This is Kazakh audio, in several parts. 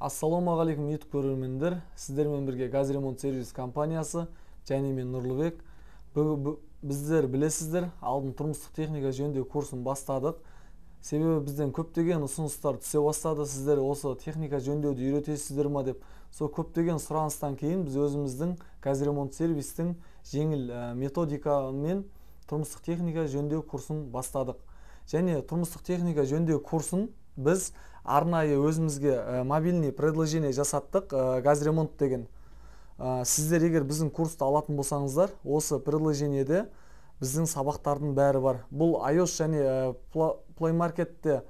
ассалаумағалейкум ютуб көрермендер сіздермен бірге газ сервис компаниясы және мен нұрлыбек біздер білесіздер алдын тұрмыстық техника жөндеу курсын бастадық себебі бізден көптеген ұсыныстар түсе бастады сіздер осы техника жөндеуді үйретесіздер ма деп сол көптеген сұраныстан кейін біз өзіміздің газ ремонт сервистің жеңіл ә, методикамен тұрмыстық техника жөндеу курсын бастадық және тұрмыстық техника жөндеу курсын біз арнайы өзімізге э, мобильный предложение жасаттық э, газремонт деген э, сіздер егер біздің курсты алатын болсаңыздар осы предложениеде біздің сабақтардың бәрі бар бұл iOS және play маркетте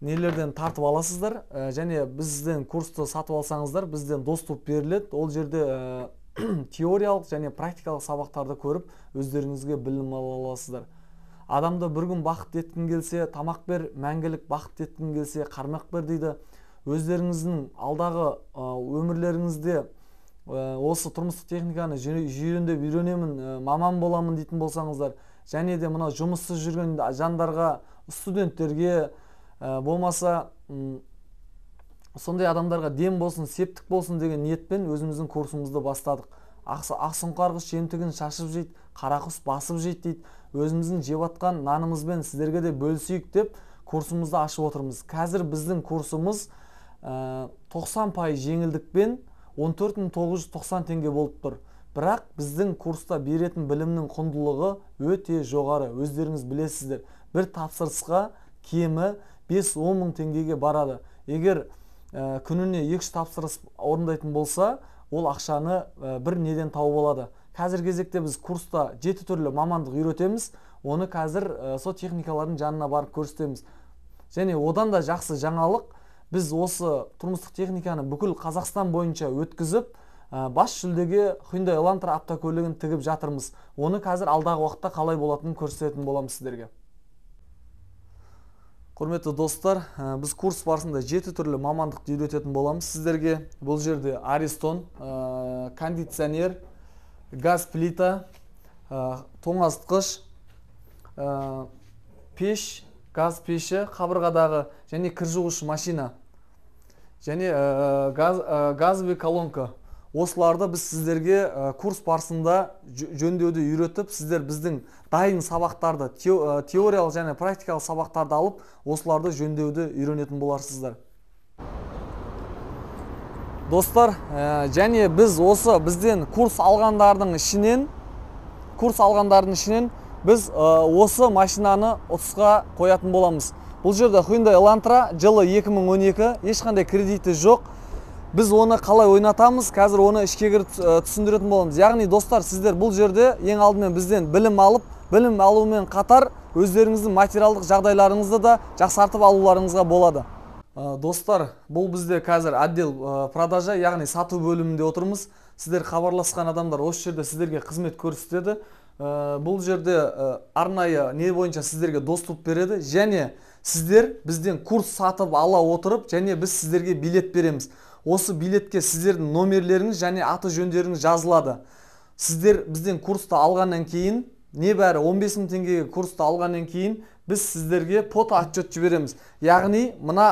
нелерден тартып аласыздар және бізден курсты сатып алсаңыздар бізден доступ беріледі ол жерде теориялық және практикалық сабақтарды көріп өздеріңізге білім ала аласыздар адамды бір күн бақыт еткің келсе тамақ бер мәңгілік бақыт еткің келсе қармақ бер дейді өздеріңіздің алдағы өмірлеріңізде осы тұрмыстық техниканы жүйрендеп үйренемін маман боламын дейтін болсаңыздар және де мына жұмыссыз жүрген жандарға студенттерге болмаса сондай адамдарға дем болсын септік болсын деген ниетпен өзіміздің курсымызды бастадық ақсын құс жемтігін шашып жейді қарақұс басып жейді дейді өзіміздің жеп жатқан нанымызбен сіздерге де бөлісейік деп курсымызды ашып отырмыз қазір біздің курсымыз 90 ә, пайыз жеңілдікпен он төрт мың теңге болып тұр бірақ біздің курста беретін білімнің құндылығы өте жоғары өздеріңіз білесіздер бір тапсырысқа кемі 5-10 мың теңгеге барады егер ә, күніне екі тапсырыс орындайтын болса ол ақшаны бір неден тауып алады қазіргі кезекте біз курста жеті түрлі мамандық үйретеміз оны қазір ә, сол техникалардың жанына барып көрсетеміз және одан да жақсы жаңалық біз осы тұрмыстық техниканы бүкіл қазақстан бойынша өткізіп бас жүлдеге Hyundai Elantra автокөлігін тігіп жатырмыз оны қазір алдағы уақытта қалай болатынын көрсететін боламыз сіздерге құрметті достар ә, біз курс барысында жеті түрлі мамандықты үйрететін боламыз сіздерге бұл жерде аристон ә, кондиционер газ плита ә, тоңазытқыш ә, пеш газ пеші қабырғадағы және кір жуғыш машина және газ, газовый колонка осыларды біз сіздерге курс барысында жөндеуді үйретіп сіздер біздің дайын сабақтарды теориялық және практикалық сабақтарды алып осыларды жөндеуді үйренетін боларсыздар достар және біз осы бізден курс алғандардың ішінен курс алғандардың ішінен біз осы машинаны ұтысқа қоятын боламыз бұл жерде Hyundai Elantra жылы 2012 ешқандай кредиті жоқ біз оны қалай ойнатамыз қазір оны ішке кіріп түсіндіретін боламыз яғни достар сіздер бұл жерде ең алдымен бізден білім алып білім алумен қатар өздеріңіздің материалдық жағдайларыңызды да жақсартып алуларыңызға болады достар бұл бізде қазір отдел продажа яғни сату бөлімінде отырмыз сіздер хабарласқан адамдар осы жерде сіздерге қызмет көрсетеді бұл жерде арнайы не бойынша сіздерге доступ береді және сіздер бізден курс сатып ала отырып және біз сіздерге билет береміз осы билетке сіздердің номерлеріңіз және аты жөндеріңіз жазылады сіздер бізден курсты алғаннан кейін небәрі 15 мың теңгеге курсты алғаннан кейін біз сіздерге фото отчет жібереміз яғни мына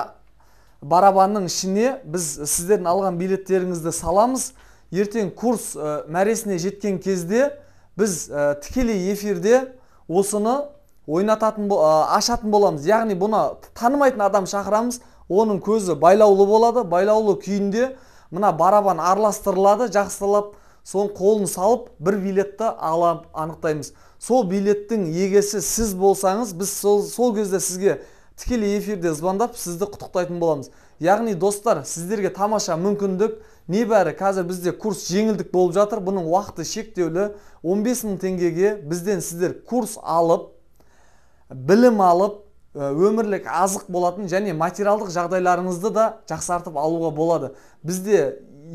барабанның ішіне біз сіздердің алған билеттеріңізді саламыз ертең курс ә, мәресіне жеткен кезде біз ә, тікелей эфирде осыны ойнататын ә, ашатын боламыз яғни бұны танымайтын адам шақырамыз оның көзі байлаулы болады байлаулы күйінде мына барабан араластырылады жақсылап соң қолын салып бір билетті ала анықтаймыз сол билеттің егесі сіз болсаңыз біз сол, сол кезде сізге тікелей эфирде звондап сізді құттықтайтын боламыз яғни достар сіздерге тамаша мүмкіндік небәрі қазір бізде курс жеңілдік болып жатыр бұның уақыты шектеулі 15 мың теңгеге бізден сіздер курс алып білім алып Э, өмірлік азық болатын және материалдық жағдайларыңызды да жақсартып алуға болады бізде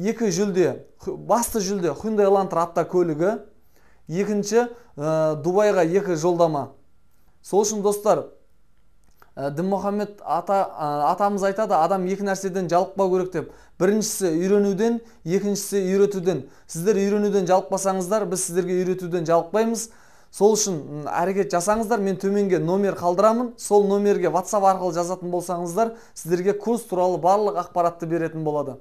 екі жүлде басты жүлде Hyundai Elantra автокөлігі екінші э, дубайға екі жолдама сол үшін достар ә, дінмұхаммед ата, атамыз айтады адам екі нәрседен жалықпау керек деп біріншісі үйренуден екіншісі үйретуден сіздер үйренуден жалықпасаңыздар біз сіздерге үйретуден жалықпаймыз сол үшін әрекет жасаңыздар мен төменге номер қалдырамын сол номерге WhatsApp арқылы жазатын болсаңыздар сіздерге курс туралы барлық ақпаратты беретін болады